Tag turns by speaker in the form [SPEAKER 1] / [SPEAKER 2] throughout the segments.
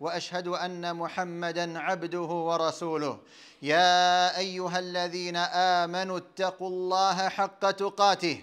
[SPEAKER 1] واشهد ان محمدا عبده ورسوله يا ايها الذين امنوا اتقوا الله حق تقاته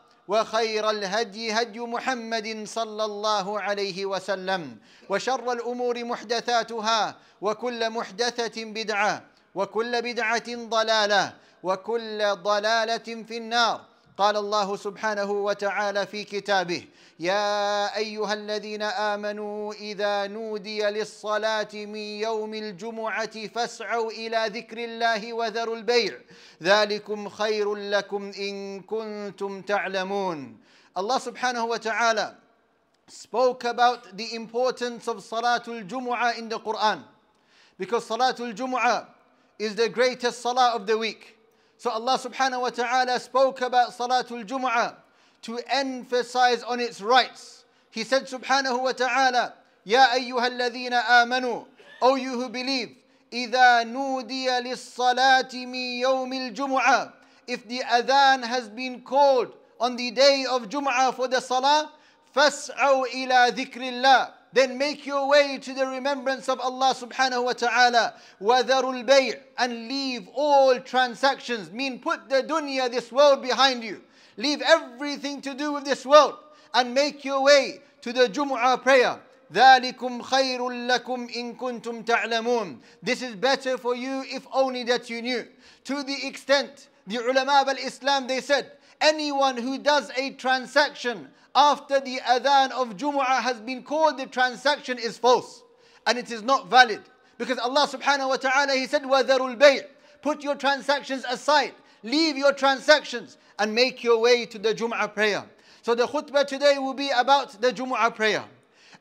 [SPEAKER 1] وخير الهدي هدي محمد صلى الله عليه وسلم وشر الأمور محدثاتها وكل محدثة بدعة وكل بدعة ضلالة وكل ضلالة في النار قال الله سبحانه وتعالى في كتابه يا ايها الذين امنوا اذا نودي للصلاه من يوم الجمعه فاسعوا الى ذكر الله وذروا البيع ذلكم خير لكم ان كنتم تعلمون الله سبحانه وتعالى spoke about the importance of Salatul Jumu'ah in the Quran because Salatul Jumu'ah is the greatest Salah of the week So Allah subhanahu wa ta'ala spoke about Salatul Jum'ah to emphasize on its rights. He said subhanahu wa ta'ala, Ya ayyuha alladhina amanu, O you who believe, إِذَا نُودِيَ لِلصَّلَاةِ مِنْ يَوْمِ الْجُمْعَةِ If the adhan has been called on the day of Jum'ah for the salah, فَاسْعَوْا إِلَى ذِكْرِ اللَّهِ then make your way to the remembrance of Allah subhanahu wa ta'ala. وَذَرُوا Bay, And leave all transactions. Mean put the dunya, this world behind you. Leave everything to do with this world. And make your way to the Jumu'ah prayer. ذلكم خير لكم إن كنتم تعلمون This is better for you if only that you knew. To the extent, the ulama of islam they said, anyone who does a transaction after the adhan of Jumu'ah has been called, the transaction is false and it is not valid. Because Allah subhanahu wa ta'ala, He said, وَذَرُوا Bayt, Put your transactions aside, leave your transactions and make your way to the Jumu'ah prayer. So the khutbah today will be about the Jumu'ah prayer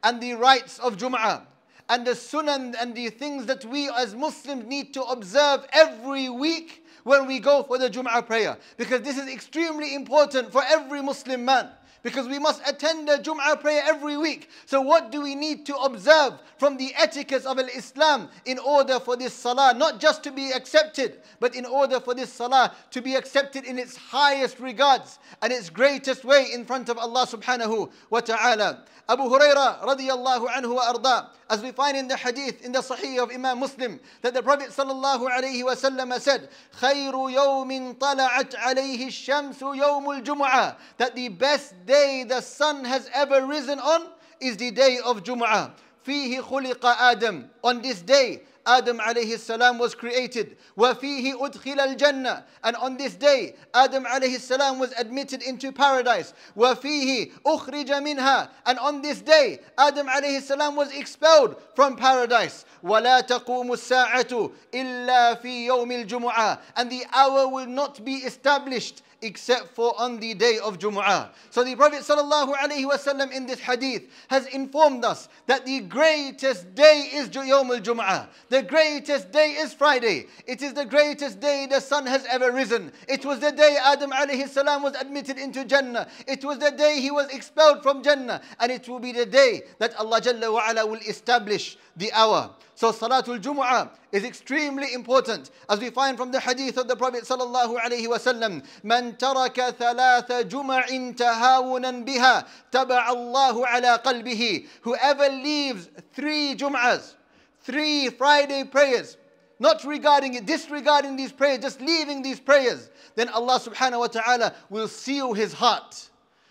[SPEAKER 1] and the rights of Jumu'ah and the sunan and the things that we as Muslims need to observe every week when we go for the Jum'ah prayer. Because this is extremely important for every Muslim man. Because we must attend the Jum'ah prayer every week. So what do we need to observe from the etiquette of Islam in order for this salah not just to be accepted, but in order for this salah to be accepted in its highest regards and its greatest way in front of Allah subhanahu wa ta'ala. Abu Huraira, radiallahu anhu wa arda, as we find in the hadith in the Sahih of Imam Muslim, that the Prophet sallallahu alayhi wa sallam said, خَيْرُ يَوْمٍ طَلَعَتْ عَلَيْهِ الشَّمْسُ يَوْمُ الْجُمُعَةِ That the best day the sun has ever risen on is the day of Jum'a. فِيهِ خُلِقَ آدَمُ On this day, Adam alayhi salam was created. وَفِيهِ أُدْخِلَ الْجَنَّةِ And on this day, Adam alayhi salam was admitted into paradise. وَفِيهِ أُخْرِجَ مِنْهَا And on this day, Adam alayhi salam was expelled from paradise. وَلَا تَقُومُ السَّاعَةُ إِلَّا فِي يَوْمِ الْجُمُعَةِ And the hour will not be established except for on the day of Jumu'ah. So the Prophet ﷺ in this hadith has informed us that the greatest day is Yawm al-Jumu'ah. The greatest day is Friday. It is the greatest day the sun has ever risen. It was the day Adam alayhi was admitted into Jannah. It was the day he was expelled from Jannah. And it will be the day that Allah Jalla will establish the hour. So Salatul Jumu'ah is extremely important as we find from the hadith of the Prophet sallallahu alaihi wasallam man taraka thalatha jum'in tahawunan biha taba Allahu ala qalbihi whoever leaves three jum'as three Friday prayers not regarding it, disregarding these prayers, just leaving these prayers, then Allah subhanahu wa ta'ala will seal his heart.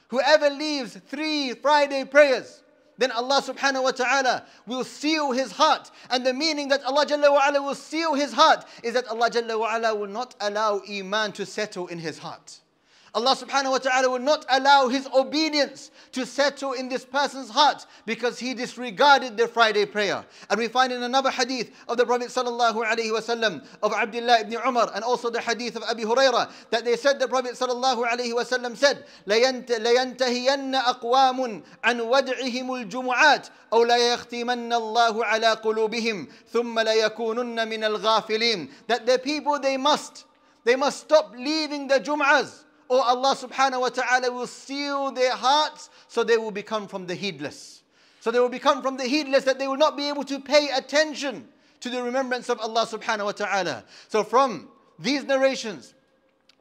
[SPEAKER 1] Whoever leaves three Friday prayers, then Allah subhanahu wa ta'ala will seal his heart. And the meaning that Allah Jalla wa ala will seal his heart is that Allah Jalla wa ala will not allow Iman to settle in his heart. Allah subhanahu wa ta'ala will not allow his obedience to settle in this person's heart because he disregarded their Friday prayer. And we find in another hadith of the Prophet sallallahu alayhi wasallam of Abdullah ibn Umar and also the hadith of Abi Huraira that they said the Prophet sallallahu alayhi wasallam said لَيَنْتَهِيَنَّ أَقْوَامٌ عَنْ وَدْعِهِمُ الْجُمُعَاتِ أَوْ لَيَخْتِمَنَّ اللَّهُ عَلَى قُلُوبِهِمْ ثُمَّ لَيَكُونُنَّ مِنَ الْغَافِلِينَ That the people they must, they must stop leaving the Jum'as or oh, Allah subhanahu wa ta'ala will seal their hearts so they will become from the heedless. So they will become from the heedless that they will not be able to pay attention to the remembrance of Allah subhanahu wa ta'ala. So from these narrations,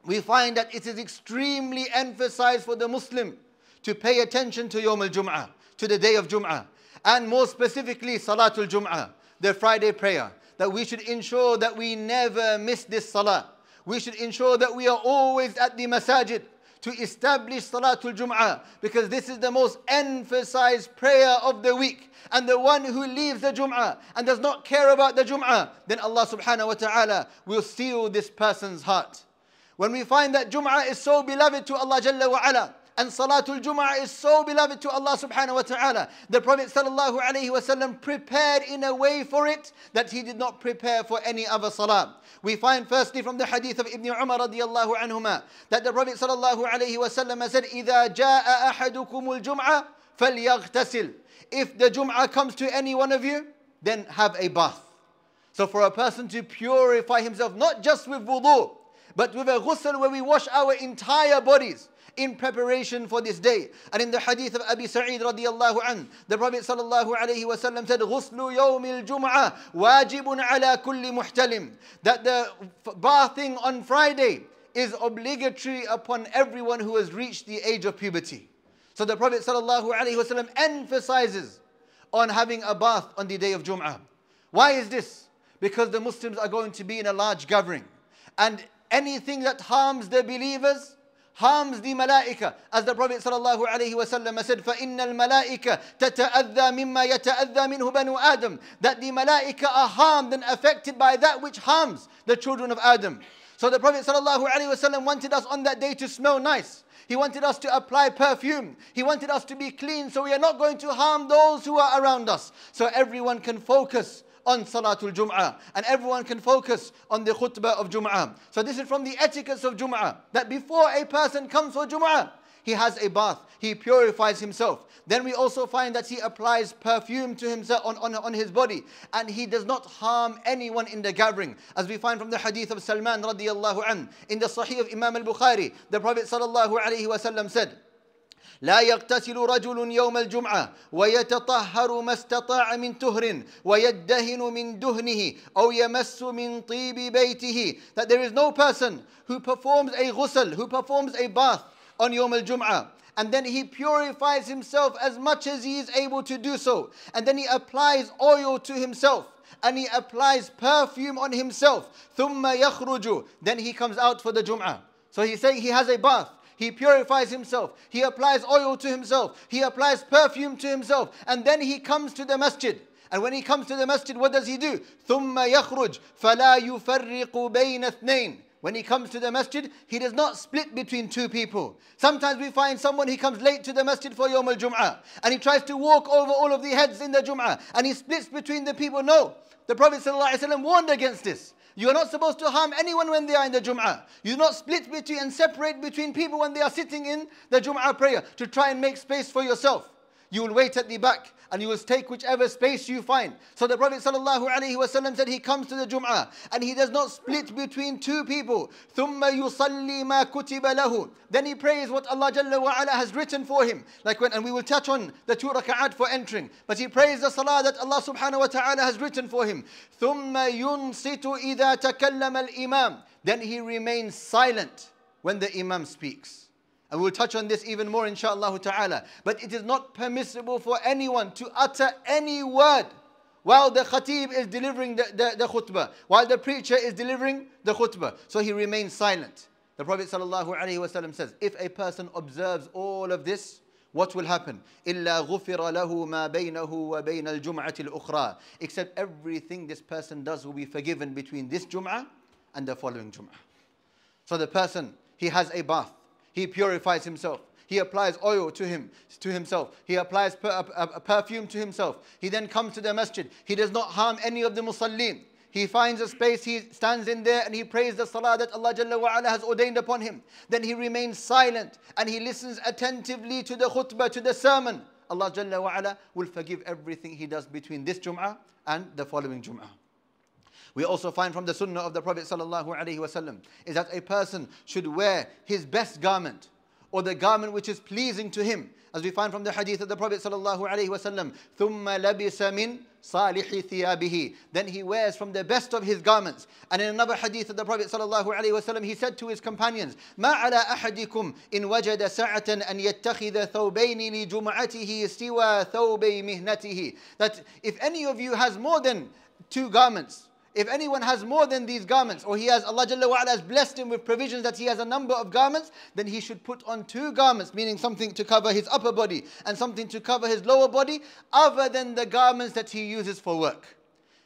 [SPEAKER 1] we find that it is extremely emphasized for the Muslim to pay attention to Yawm al-Jum'ah, to the day of Jum'ah, and more specifically Salatul Jum'ah, the Friday prayer, that we should ensure that we never miss this Salah we should ensure that we are always at the masajid to establish Salatul Jum'ah because this is the most emphasized prayer of the week. And the one who leaves the Jum'ah and does not care about the Jum'ah, then Allah subhanahu wa ta'ala will seal this person's heart. When we find that Jum'ah is so beloved to Allah Jalla wa ala, and Salatul Jum'ah is so beloved to Allah subhanahu wa ta'ala. The Prophet sallallahu alayhi wasallam prepared in a way for it that he did not prepare for any other salah. We find firstly from the hadith of Ibn Umar radiallahu anhuma that the Prophet sallallahu alayhi wasallam said, إِذَا جَاءَ أَحَدُكُمُ الْجُمْعَةِ فَلْيَغْتَسِلْ If the Jum'ah comes to any one of you, then have a bath. So for a person to purify himself, not just with wudu, but with a ghusl where we wash our entire bodies, in preparation for this day. And in the hadith of Abi Sa'id radiallahu an, the Prophet sallallahu alayhi wasallam said, غُسْلُ يَوْمِ الْجُمْعَةِ وَاجِبٌ عَلَى كُلِّ مُحْتَلِمٍ That the bathing on Friday is obligatory upon everyone who has reached the age of puberty. So the Prophet sallallahu alayhi wasallam emphasizes on having a bath on the day of Jum'ah. Why is this? Because the Muslims are going to be in a large gathering. And anything that harms the believers harms the malaika. As the Prophet sallallahu alaihi wasallam said, فَإِنَّ الْمَلَائِكَ تَتَأَذَّى مِمَّا يَتَأَذَّى مِنْهُ بَنُو adam That the malaika are harmed and affected by that which harms the children of Adam. So the Prophet sallallahu alaihi wasallam wanted us on that day to smell nice. He wanted us to apply perfume. He wanted us to be clean so we are not going to harm those who are around us. So everyone can focus on Salatul Jum'ah and everyone can focus on the khutbah of Jum'ah. So this is from the etiquettes of Jum'ah that before a person comes for Jum'ah, he has a bath, he purifies himself. Then we also find that he applies perfume to himself on, on, on his body and he does not harm anyone in the gathering. As we find from the hadith of Salman radiallahu an, in the Sahih of Imam al-Bukhari, the Prophet sallallahu alayhi wa said, لا يغتسل رجل يوم الجمعة ويتطهر ما استطاع من تهر ويدهن من دهنه أو يمس من طيب بيته that there is no person who performs a ghusl who performs a bath on يوم الجمعة jumah and then he purifies himself as much as he is able to do so and then he applies oil to himself and he applies perfume on himself ثم يخرج then he comes out for the Jum'ah so he's saying he has a bath he purifies himself. He applies oil to himself. He applies perfume to himself. And then he comes to the masjid. And when he comes to the masjid, what does he do? ثُمَّ يَخْرُجْ فَلَا يُفَرِّقُ بَيْنَ اثْنَيْنِ when he comes to the masjid, he does not split between two people. Sometimes we find someone, he comes late to the masjid for Yom al-Jum'ah, and he tries to walk over all of the heads in the Jum'ah, and he splits between the people. No, the Prophet ﷺ warned against this. You are not supposed to harm anyone when they are in the Jum'ah. You do not split between and separate between people when they are sitting in the Jum'ah prayer to try and make space for yourself. You will wait at the back and you will take whichever space you find. So the Prophet ﷺ said he comes to the Jum'ah and he does not split between two people. Then he prays what Allah Jalla has written for him. Like when, and we will touch on the two raka'at for entering. But he prays the salah that Allah subhanahu wa ta'ala has written for him. Then he remains silent when the Imam speaks. And we'll touch on this even more inshaAllah ta'ala. But it is not permissible for anyone to utter any word while the khatib is delivering the, the, the khutbah, while the preacher is delivering the khutbah. So he remains silent. The Prophet ﷺ says, if a person observes all of this, what will happen? إِلَّا غُفِرَ لَهُ مَا بَيْنَهُ وَبَيْنَ الْجُمْعَةِ الْأُخْرَى Except everything this person does will be forgiven between this Jum'ah and the following Jum'ah. So the person, he has a bath. He purifies himself. He applies oil to him, to himself. He applies per, a, a perfume to himself. He then comes to the masjid. He does not harm any of the musallim. He finds a space, he stands in there and he prays the salah that Allah Jalla has ordained upon him. Then he remains silent and he listens attentively to the khutbah, to the sermon. Allah Jalla will forgive everything he does between this Jum'ah and the following Jum'ah. We also find from the sunnah of the Prophet wasallam is that a person should wear his best garment or the garment which is pleasing to him. As we find from the hadith of the Prophet ﷺ, ثُمَّ لَبِسَ مِنْ صَالِحِ ثِيَابِهِ Then he wears from the best of his garments. And in another hadith of the Prophet ﷺ, he said to his companions, مَا عَلَى أَحَدِكُمْ إِنْ وَجَدَ سَعَةً أَنْ يَتَّخِذَ ثَوْبَيْنِ لِجُمْعَتِهِ سِوَى ثَوْبَيْ مِهْنَتِهِ That if any of you has more than two garments, if anyone has more than these garments, or he has, Allah Jalla wa'ala has blessed him with provisions that he has a number of garments, then he should put on two garments, meaning something to cover his upper body and something to cover his lower body, other than the garments that he uses for work.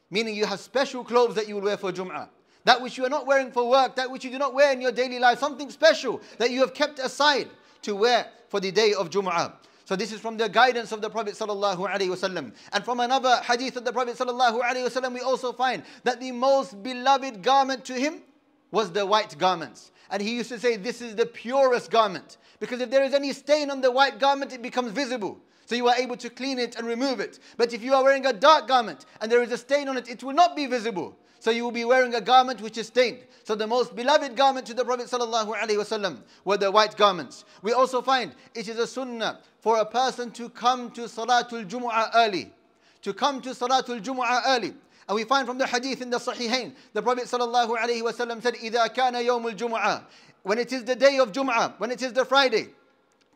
[SPEAKER 1] Meaning you have special clothes that you will wear for Jum'ah that which you are not wearing for work, that which you do not wear in your daily life, something special that you have kept aside to wear for the day of Jum'ah. So this is from the guidance of the Prophet sallallahu And from another hadith of the Prophet sallallahu we also find that the most beloved garment to him was the white garments. And he used to say, this is the purest garment. Because if there is any stain on the white garment, it becomes visible. So you are able to clean it and remove it. But if you are wearing a dark garment and there is a stain on it, it will not be visible. So you will be wearing a garment which is stained. So the most beloved garment to the Prophet ﷺ were the white garments. We also find it is a sunnah for a person to come to Salatul Jumu'ah early. To come to Salatul Jumu'ah early. And we find from the hadith in the Sahihain, the Prophet sallallahu wasallam said, إِذَا كَانَ يَوْمُ الْجُمُعَةِ When it is the day of Jumu'ah, when it is the Friday,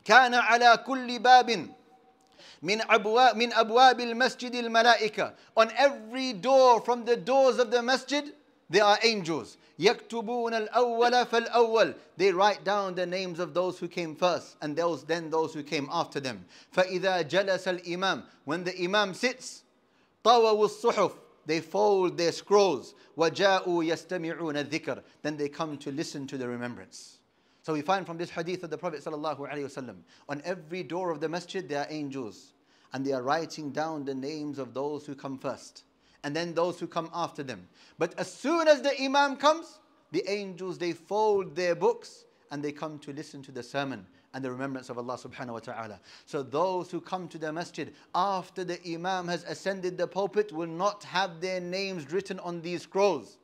[SPEAKER 1] كَانَ عَلَى كُلِّ بَابٍ من أبواب, من أبواب المسجد الملائكة On every door from the doors of the masjid, they are angels. يَكْتُبُونَ الْأَوَّلَ فَالْأَوَّلِ They write down the names of those who came first and those then those who came after them. فَإِذَا جَلَسَ الْإِمَامِ When the imam sits, طَوَوُ الصُّحُفِ They fold their scrolls. وَجَاءُوا يَسْتَمِعُونَ الذِّكْرِ Then they come to listen to the remembrance. So we find from this hadith of the Prophet ﷺ, on every door of the masjid there are angels and they are writing down the names of those who come first and then those who come after them. But as soon as the Imam comes, the angels they fold their books and they come to listen to the sermon and the remembrance of Allah subhanahu wa ta'ala. So those who come to the masjid after the Imam has ascended the pulpit will not have their names written on these scrolls.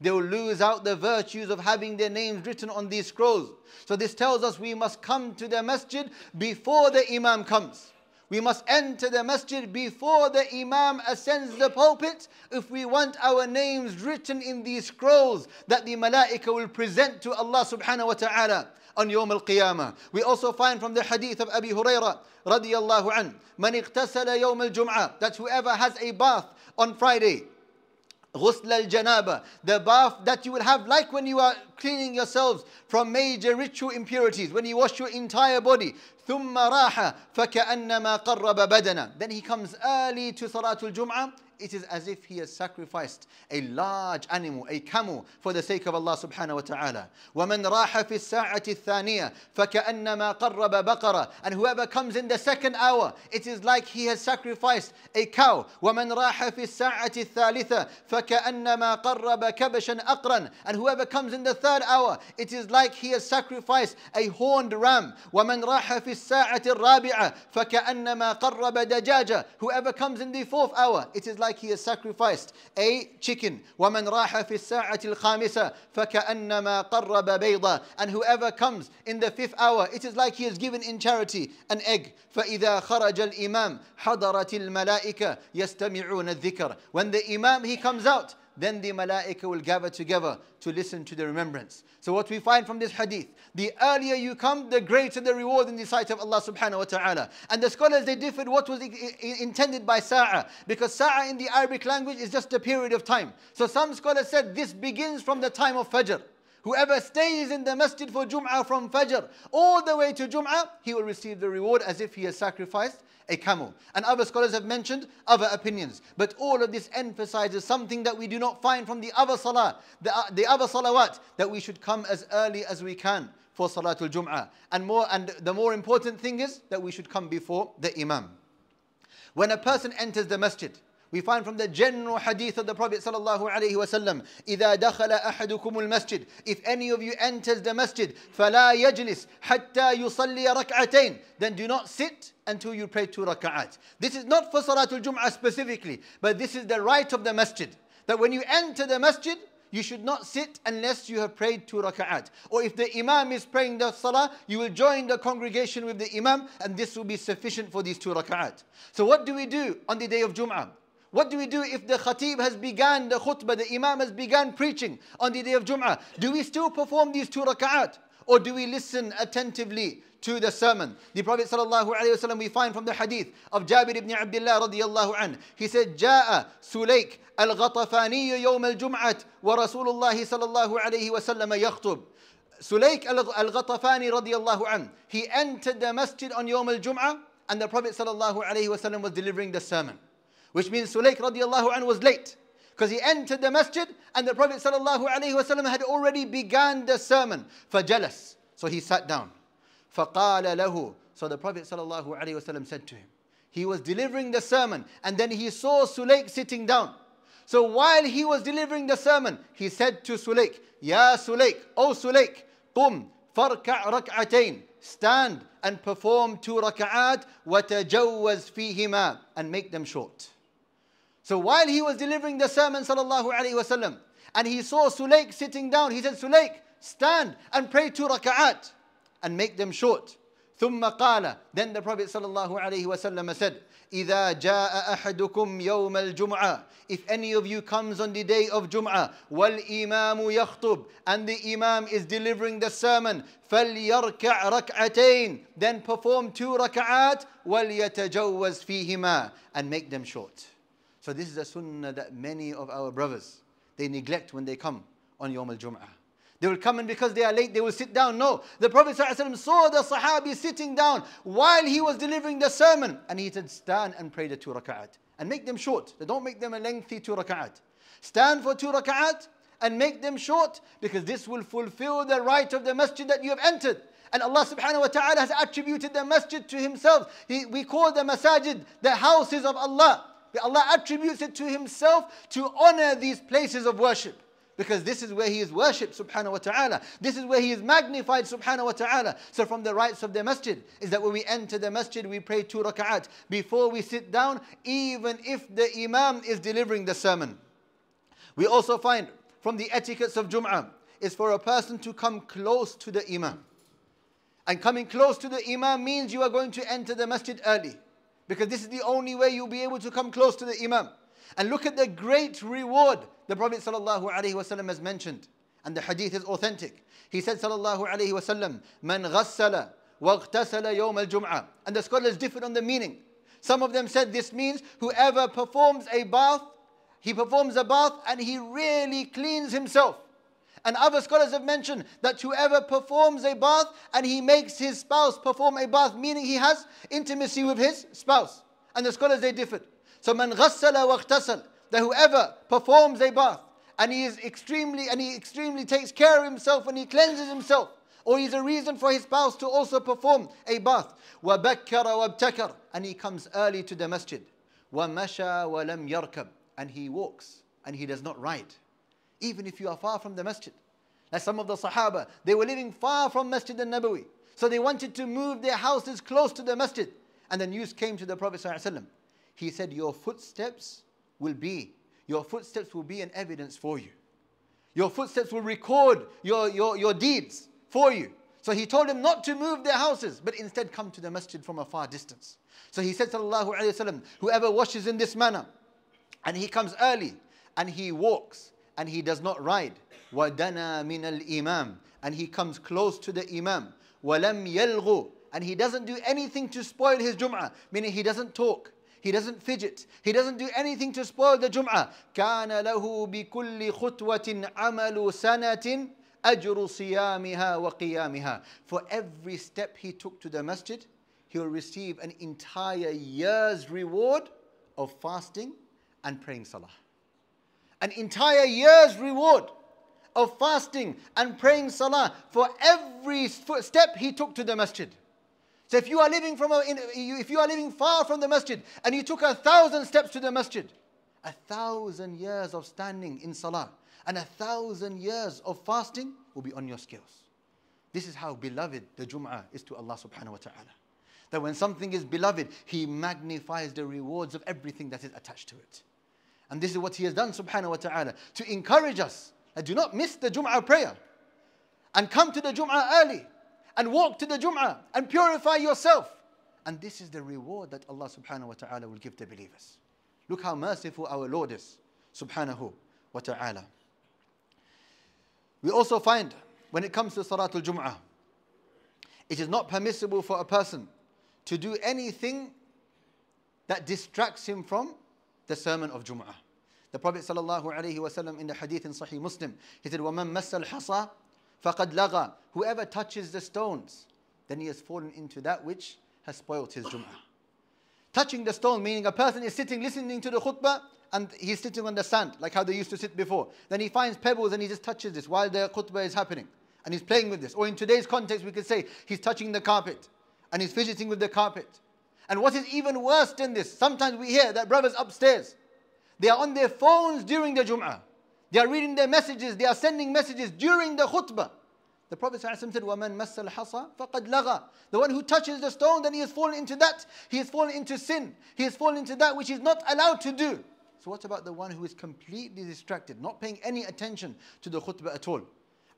[SPEAKER 1] They will lose out the virtues of having their names written on these scrolls. So this tells us we must come to the masjid before the Imam comes. We must enter the masjid before the imam ascends the pulpit if we want our names written in these scrolls that the malaika will present to Allah subhanahu wa ta'ala on Yawm al-Qiyamah. We also find from the hadith of Abi Hurayrah radiyallahu an, man iqtasala yawm al-jum'ah, that whoever has a bath on Friday, غسل al the bath that you will have, like when you are cleaning yourselves from major ritual impurities, when you wash your entire body. ثم راح فكأنما قرب بدنا. Then he comes early to Salatul Jum'ah it is as if he has sacrificed a large animal, a camel, for the sake of Allah subhanahu wa ta'ala. وَمَنْ رَاحَ فِي السَّاعَةِ الثَّانِيَةِ فَكَأَنَّمَا قَرَّبَ بَقَرَةً And whoever comes in the second hour, it is like he has sacrificed a cow. وَمَنْ رَاحَ فِي السَّاعَةِ الثَّالِثَةِ فَكَأَنَّمَا قَرَّبَ كَبَشًا أَقْرًا And whoever comes in the third hour, it is like he has sacrificed a horned ram. وَمَنْ رَاحَ فِي السَّاعَةِ الرَّابِعَةِ فَكَأَنَّمَا قَرَّبَ دَجَاجَةَ Whoever comes in the fourth hour, it is like like he has sacrificed a chicken. وَمَنْ رَاحَ فِي السَّاعَةِ الْخَامِسَةِ فَكَأَنَّمَا قَرَّبَ بَيْضًا And whoever comes in the fifth hour, it is like he has given in charity an egg. فَإِذَا خَرَجَ الْإِمَامِ حَضَرَتِ الْمَلَائِكَةِ يَسْتَمِعُونَ الذِّكَرَ When the Imam, he comes out, then the malaika will gather together to listen to the remembrance. So what we find from this hadith, the earlier you come, the greater the reward in the sight of Allah subhanahu wa ta'ala. And the scholars, they differed what was intended by sa'a. Because sa'a in the Arabic language is just a period of time. So some scholars said this begins from the time of fajr. Whoever stays in the masjid for Jum'ah from Fajr all the way to Jum'ah, he will receive the reward as if he has sacrificed a camel. And other scholars have mentioned other opinions. But all of this emphasizes something that we do not find from the other salah, the, uh, the other salawat, that we should come as early as we can for Salatul Jum'ah. And, more, and the more important thing is that we should come before the Imam. When a person enters the masjid, we find from the general hadith of the Prophet sallallahu alaihi wasallam, إذا دخل أحدكم المسجد, if any of you enters the masjid, فلا يجلس حتى يصلي ركعتين, then do not sit until you pray two rak'at. This is not for Salatul Jum'ah specifically, but this is the right of the masjid. That when you enter the masjid, you should not sit unless you have prayed two rak'at. Or if the imam is praying the salah, you will join the congregation with the imam and this will be sufficient for these two rak'at. So what do we do on the day of Jum'ah? What do we do if the khatib has begun the khutbah, the imam has begun preaching on the day of Jum'ah? Do we still perform these two rak'at? Or do we listen attentively to the sermon. The Prophet ﷺ we find from the hadith of Jabir ibn Abdullah radiyallahu an. He said, جاء سليك الغطفاني يوم الجمعة ورسول الله صلى الله عليه وسلم يخطب. Sulaik al-Ghatafani radiyallahu an. He entered the masjid on Yom al-Jum'ah and the Prophet sallallahu alayhi wasallam was delivering the sermon. Which means Sulaik radiallahu anhu was late because he entered the masjid and the Prophet sallallahu alayhi wasallam had already begun the sermon. Fajalas. So he sat down. فَقَالَ لَهُ So the Prophet sallallahu alayhi wasallam said to him, he was delivering the sermon and then he saw Sulaik sitting down. So while he was delivering the sermon, he said to Sulaik, Ya Sulaik, O Sulaik, قُمْ فَرْكَعْ رَكْعَتَيْنِ Stand and perform two raka'at, وَتَجَوَّزْ فِيهِمَا And make them short. So while he was delivering the sermon sallallahu alaihi wasallam and he saw Sulaik sitting down, he said, Sulaik, stand and pray two raka'at and make them short. ثم قال then the prophet sallallahu alaihi wasallam said إذا جاء أحدكم يوم الجمعة if any of you comes on the day of Jum'ah والإمام يخطب and the imam is delivering the sermon فليركع ركعتين then perform two ركعات وليتجوز فيهما and make them short so this is a sunnah that many of our brothers, they neglect when they come on Yom al-Jum'ah. They will come and because they are late, they will sit down. No, the Prophet ﷺ saw the Sahabi sitting down while he was delivering the sermon. And he said, stand and pray the two raka'at. And make them short. Don't make them a lengthy two raka'at. Stand for two raka'at and make them short because this will fulfill the right of the masjid that you have entered. And Allah subhanahu wa ta'ala has attributed the masjid to himself. He, we call the masajid the houses of Allah. Allah attributes it to Himself to honor these places of worship. Because this is where He is worshipped, subhanahu wa ta'ala. This is where He is magnified, subhanahu wa ta'ala. So, from the rights of the masjid is that when we enter the masjid, we pray two rak'at before we sit down, even if the Imam is delivering the sermon. We also find from the etiquettes of Jum'ah is for a person to come close to the Imam. And coming close to the Imam means you are going to enter the masjid early. Because this is the only way you'll be able to come close to the Imam. And look at the great reward the Prophet ﷺ has mentioned. And the hadith is authentic. He said, Sallallahu Alaihi Wasallam, Man ghassala waghtasala al jum'ah. And the scholars differed on the meaning. Some of them said this means whoever performs a bath, he performs a bath and he really cleans himself. And other scholars have mentioned that whoever performs a bath and he makes his spouse perform a bath, meaning he has intimacy with his spouse. And the scholars, they differed. So, man ghassala wa that whoever performs a bath and he is extremely, and he extremely takes care of himself and he cleanses himself, or he's a reason for his spouse to also perform a bath. وَبَكَّرَ وَابْتَكَرَ And he comes early to the masjid. وَمَشَى وَلَمْ يَرْكَبْ And he walks and he does not ride even if you are far from the masjid. Like some of the Sahaba, they were living far from Masjid al Nabawi. So they wanted to move their houses close to the masjid. And the news came to the Prophet. ﷺ. He said, Your footsteps will be, your footsteps will be an evidence for you. Your footsteps will record your, your, your deeds for you. So he told them not to move their houses, but instead come to the masjid from a far distance. So he said, Sallallahu Alaihi Wasallam, whoever washes in this manner, and he comes early, and he walks, and he does not ride. وَدَنَا مِنَ الْإِمَامِ And he comes close to the imam. وَلَمْ يَلْغُ And he doesn't do anything to spoil his Jum'ah, meaning he doesn't talk. He doesn't fidget. He doesn't do anything to spoil the Jum'ah. كَانَ لَهُ بِكُلِّ خُطْوَةٍ عَمَلُ سَنَةٍ أَجْرُ صِيَامِهَا وَقِيَامِهَا For every step he took to the masjid, he will receive an entire year's reward of fasting and praying salah an entire year's reward of fasting and praying salah for every step he took to the masjid. So if you are living from a, if you are living far from the masjid and you took a thousand steps to the masjid, a thousand years of standing in salah and a thousand years of fasting will be on your scales. This is how beloved the Jum'ah is to Allah subhanahu wa ta'ala. That when something is beloved, He magnifies the rewards of everything that is attached to it. And this is what He has done, subhanahu wa ta'ala, to encourage us. And do not miss the Jum'ah prayer. And come to the Jum'ah early. And walk to the Jum'ah. And purify yourself. And this is the reward that Allah subhanahu wa ta'ala will give the believers. Look how merciful our Lord is, subhanahu wa ta'ala. We also find when it comes to Salatul Jum'ah, it is not permissible for a person to do anything that distracts him from the sermon of Jum'ah. The Prophet wasallam in the hadith in Sahih Muslim, he said, وَمَن مَسَّ الْحَصَى فَقَدْ لَغَى Whoever touches the stones, then he has fallen into that which has spoilt his Jum'ah. Touching the stone, meaning a person is sitting listening to the khutbah and he's sitting on the sand, like how they used to sit before. Then he finds pebbles and he just touches this while the khutbah is happening. And he's playing with this. Or in today's context, we could say he's touching the carpet and he's fidgeting with the carpet. And what is even worse than this, sometimes we hear that brothers upstairs, they are on their phones during the Jum'ah. They are reading their messages, they are sending messages during the khutbah. The Prophet ﷺ said, وَمَنْ مَسَّ الْحَصَى فَقَدْ لَغَى The one who touches the stone, then he has fallen into that. He has fallen into sin. He has fallen into that which is not allowed to do. So what about the one who is completely distracted, not paying any attention to the khutbah at all?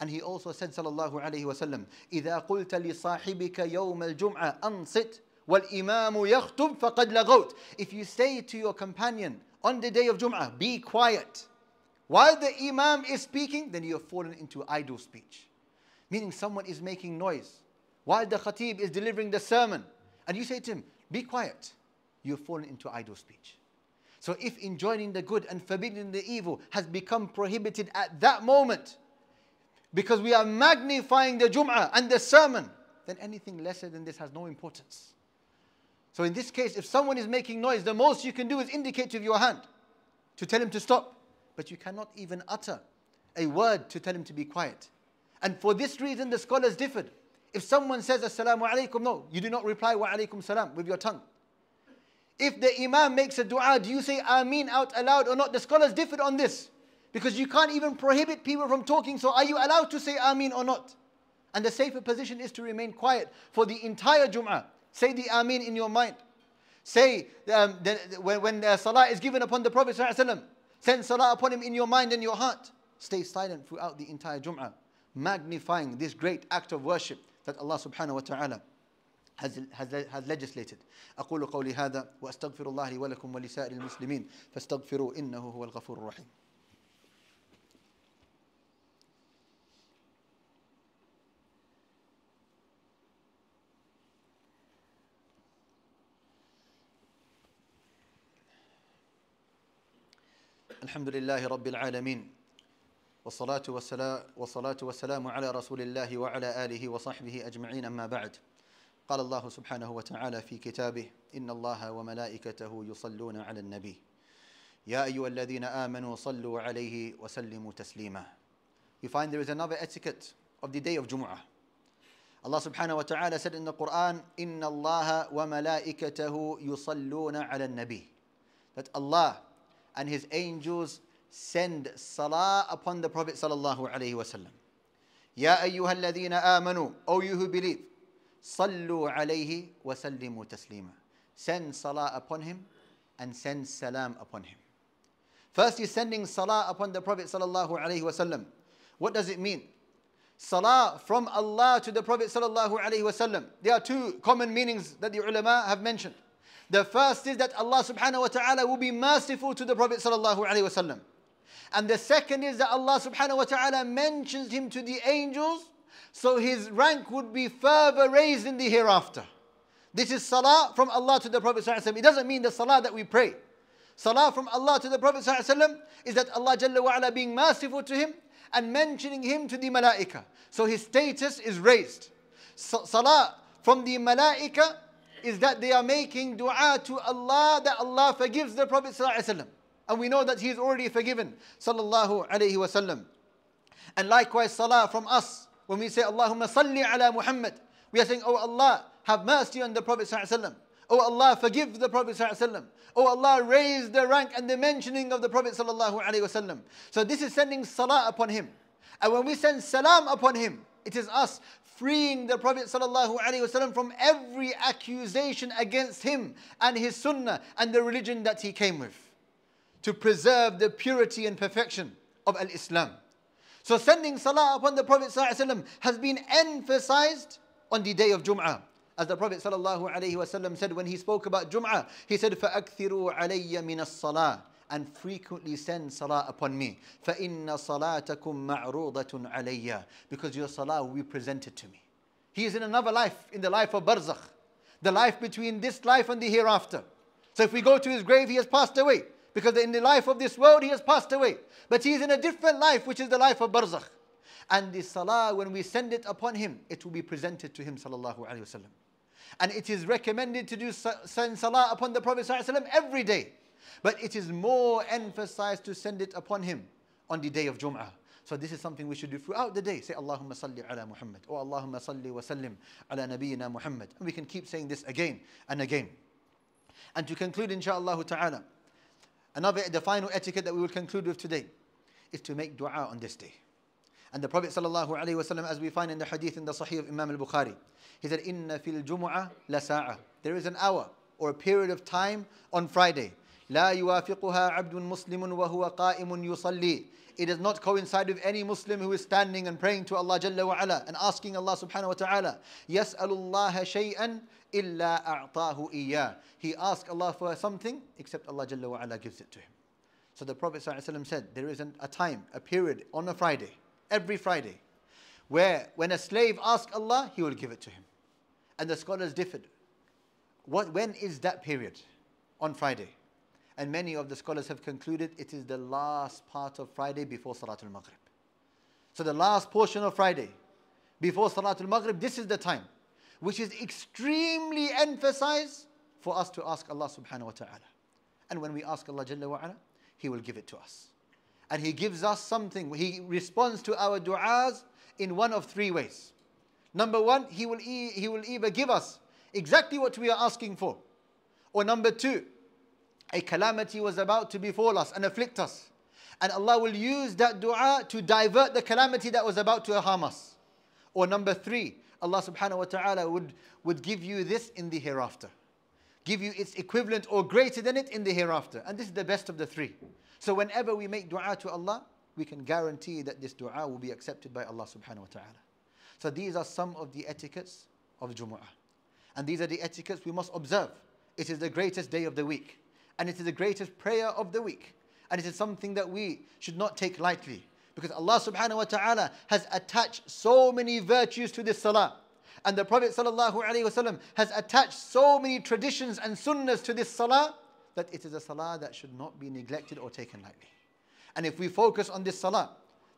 [SPEAKER 1] And he also said, sallallahu alayhi wa sallam, إِذَا قُلْتَ لِصَاحِبِكَ يَوْمَ الْجُمْعَةِ أَنْصِتْ وَالْإِمَامُ يَخْطُبْ فَقَدْ لَغَوْتْ If you say to your companion on the day of Jum'ah, be quiet. While the Imam is speaking, then you have fallen into idle speech. Meaning someone is making noise. While the Khatib is delivering the sermon, and you say to him, be quiet, you have fallen into idle speech. So if enjoining the good and forbidding the evil has become prohibited at that moment, because we are magnifying the Jum'ah and the sermon, then anything lesser than this has no importance. So in this case, if someone is making noise, the most you can do is indicate with your hand to tell him to stop. But you cannot even utter a word to tell him to be quiet. And for this reason, the scholars differed. If someone says, Assalamu alaikum, no, you do not reply, Wa alaikum salam, with your tongue. If the Imam makes a dua, do you say Ameen out aloud or not? The scholars differed on this because you can't even prohibit people from talking. So are you allowed to say Ameen or not? And the safer position is to remain quiet for the entire Jum'ah. Say the Ameen in your mind. Say, um, the, when, when uh, Salah is given upon the Prophet ﷺ, send Salah upon him in your mind and your heart. Stay silent throughout the entire Jum'ah, magnifying this great act of worship that Allah subhanahu wa ta'ala has, has, has legislated. أقول قولي هذا وأستغفر الله لي ولكم ولسائر المسلمين فاستغفروا إنه هو الغفور الرحيم. الحمد لله رب العالمين والصلاة والسلام, والصلاة والسلام على رسول الله وعلى آله وصحبه أجمعين أما بعد قال الله سبحانه وتعالى في كتابه إن الله وملائكته يصلون على النبي يا أيها الذين آمنوا صلوا عليه وسلموا تسليما We find there is another etiquette of the day of Jumu'ah Allah subhanahu wa ta'ala said in the Quran إن الله وملائكته يصلون على النبي That Allah and his angels send salah upon the Prophet sallallahu alaihi wasallam. Ya ayyuha alladhina amanu, O you who believe, sallu alayhi wa sallimu taslima. Send salah upon him and send salam upon him. First, sending salah upon the Prophet sallallahu alaihi wasallam. What does it mean? Salah from Allah to the Prophet sallallahu alaihi wasallam. There are two common meanings that the ulama have mentioned. The first is that Allah subhanahu wa ta'ala will be merciful to the Prophet sallallahu alayhi wasallam. And the second is that Allah subhanahu wa ta'ala mentions him to the angels, so his rank would be further raised in the hereafter. This is salah from Allah to the Prophet sallallahu alayhi wasallam. It doesn't mean the salah that we pray. Salah from Allah to the Prophet ﷺ is that Allah Jalla Ala being merciful to him and mentioning him to the malaika. So his status is raised. salah from the malaika is that they are making dua to Allah that Allah forgives the Prophet ﷺ. And we know that he is already forgiven. Sallallahu alayhi wasallam. And likewise, salah from us. When we say Allahumma salli ala Muhammad, we are saying, Oh Allah, have mercy on the Prophet ﷺ. Oh Allah, forgive the Prophet ﷺ. Oh Allah, raise the rank and the mentioning of the Prophet sallallahu alayhi wasallam. So this is sending salah upon him. And when we send salam upon him, it is us freeing the Prophet ﷺ from every accusation against him and his sunnah and the religion that he came with to preserve the purity and perfection of Al Islam. So, sending salah upon the Prophet ﷺ has been emphasized on the day of Jum'ah. As the Prophet ﷺ said when he spoke about Jum'ah, he said, فَأَكْثِرُوا عَلَيَّ مِنَ الصَّلَاةِ and frequently send salah upon me. فَإِنَّ صَلَاتَكُمْ مَعْرُوضَةٌ عَلَيَّ Because your salah will be presented to me. He is in another life, in the life of barzakh. The life between this life and the hereafter. So if we go to his grave, he has passed away. Because in the life of this world, he has passed away. But he is in a different life, which is the life of barzakh. And the salah, when we send it upon him, it will be presented to him, sallallahu alayhi wasallam. And it is recommended to do send salah upon the Prophet sallallahu wasallam every day. But it is more emphasized to send it upon him on the day of Jum'ah. So this is something we should do throughout the day. Say Allahumma salli ala Muhammad or Allahumma salli wa sallim ala nabiyyina Muhammad. And we can keep saying this again and again. And to conclude inshaAllah ta'ala, another, the final etiquette that we will conclude with today is to make dua on this day. And the Prophet sallallahu as we find in the hadith in the Sahih of Imam al-Bukhari, he said, "Inna fil Jumu'ah la There is an hour or a period of time on Friday لا يوافقها عبد مسلم وهو قائم يصلي It does not coincide with any Muslim who is standing and praying to Allah Jalla wa Ala and asking Allah Subhanahu wa Ta'ala يسأل الله شيئا إلا أعطاه إياه He asks Allah for something except Allah Jalla wa Ala gives it to him So the Prophet ﷺ said there is a time, a period on a Friday, every Friday where when a slave asks Allah he will give it to him and the scholars differed what, when is that period on Friday and many of the scholars have concluded it is the last part of Friday before Salatul Maghrib. So the last portion of Friday before Salatul Maghrib, this is the time which is extremely emphasized for us to ask Allah subhanahu wa ta'ala. And when we ask Allah Jalla wa ala, He will give it to us. And He gives us something. He responds to our du'as in one of three ways. Number one, He will, e- he will either give us exactly what we are asking for. Or number two, a calamity was about to befall us and afflict us. And Allah will use that dua to divert the calamity that was about to harm us. Or number three, Allah subhanahu wa ta'ala would, would give you this in the hereafter. Give you its equivalent or greater than it in the hereafter. And this is the best of the three. So whenever we make dua to Allah, we can guarantee that this dua will be accepted by Allah subhanahu wa ta'ala. So these are some of the etiquettes of Jumu'ah. And these are the etiquettes we must observe. It is the greatest day of the week and it is the greatest prayer of the week. And it is something that we should not take lightly because Allah subhanahu wa ta'ala has attached so many virtues to this salah. And the Prophet sallallahu alayhi wasallam has attached so many traditions and sunnahs to this salah that it is a salah that should not be neglected or taken lightly. And if we focus on this salah,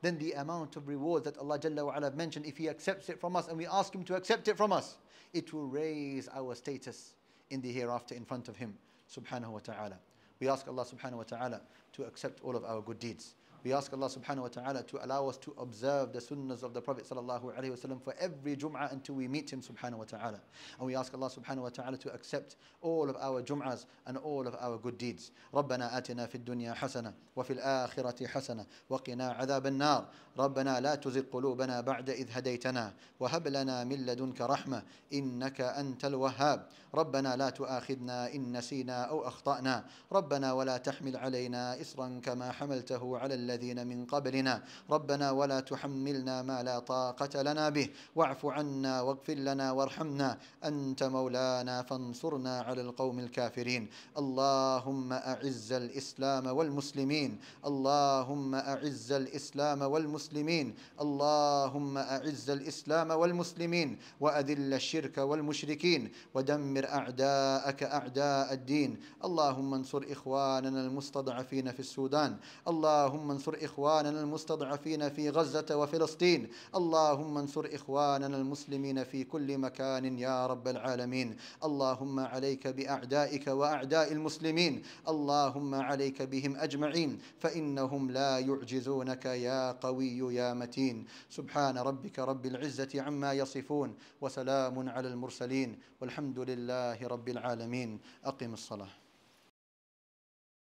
[SPEAKER 1] then the amount of reward that Allah Jalla wa ala mentioned, if He accepts it from us and we ask Him to accept it from us, it will raise our status in the hereafter in front of Him subhanahu wa ta'ala. We ask Allah subhanahu wa ta'ala to accept all of our good deeds. We ask Allah subhanahu wa ta'ala to allow us to observe the sunnahs of the Prophet sallallahu alayhi wasallam for every Jum'ah until we meet him subhanahu wa ta'ala. And we ask Allah subhanahu wa ta'ala to accept all of our Jum'ahs and all of our good deeds. ربنا آتنا في الدنيا حسنة وفي الآخرة حسنة وقنا عذاب النار ربنا لا تزغ قلوبنا بعد إذ هديتنا وهب لنا من لدنك رحمة إنك أنت الوهاب ربنا لا تؤاخذنا إن نسينا أو أخطأنا ربنا ولا تحمل علينا إصرا كما حملته على الذين الذين من قبلنا ربنا ولا تحملنا ما لا طاقة لنا به واعف عنا واغفر لنا وارحمنا أنت مولانا فانصرنا على القوم الكافرين اللهم أعز الإسلام والمسلمين اللهم أعز الإسلام والمسلمين اللهم أعز الإسلام والمسلمين وأذل الشرك والمشركين ودمر أعداءك أعداء الدين اللهم انصر إخواننا المستضعفين في السودان اللهم انصر انصر إخواننا المستضعفين في غزة وفلسطين اللهم انصر إخواننا المسلمين في كل مكان يا رب العالمين اللهم عليك بأعدائك وأعداء المسلمين اللهم عليك بهم أجمعين فإنهم لا يعجزونك يا قوي يا متين سبحان ربك رب العزة عما يصفون وسلام على المرسلين والحمد لله رب العالمين أقم الصلاة